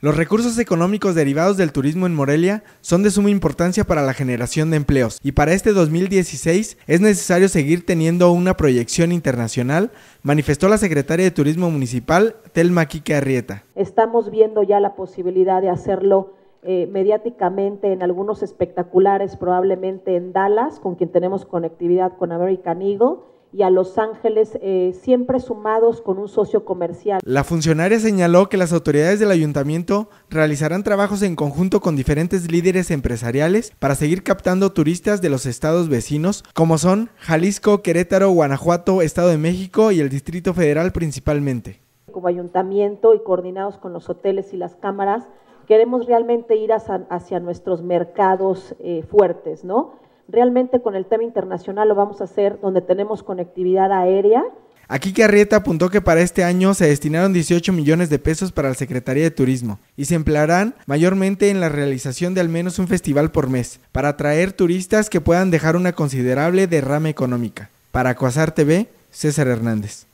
Los recursos económicos derivados del turismo en Morelia son de suma importancia para la generación de empleos y para este 2016 es necesario seguir teniendo una proyección internacional, manifestó la secretaria de Turismo Municipal, Telma Quique Arrieta. Estamos viendo ya la posibilidad de hacerlo eh, mediáticamente en algunos espectaculares, probablemente en Dallas, con quien tenemos conectividad con American Eagle y a Los Ángeles, eh, siempre sumados con un socio comercial. La funcionaria señaló que las autoridades del ayuntamiento realizarán trabajos en conjunto con diferentes líderes empresariales para seguir captando turistas de los estados vecinos, como son Jalisco, Querétaro, Guanajuato, Estado de México y el Distrito Federal principalmente. Como ayuntamiento y coordinados con los hoteles y las cámaras, queremos realmente ir hacia, nuestros mercados eh, fuertes, ¿no? Realmente con el tema internacional lo vamos a hacer donde tenemos conectividad aérea. Aquí Arrieta apuntó que para este año se destinaron 18 millones de pesos para la Secretaría de Turismo y se emplearán mayormente en la realización de al menos un festival por mes para atraer turistas que puedan dejar una considerable derrama económica. Para Coasar TV, César Hernández.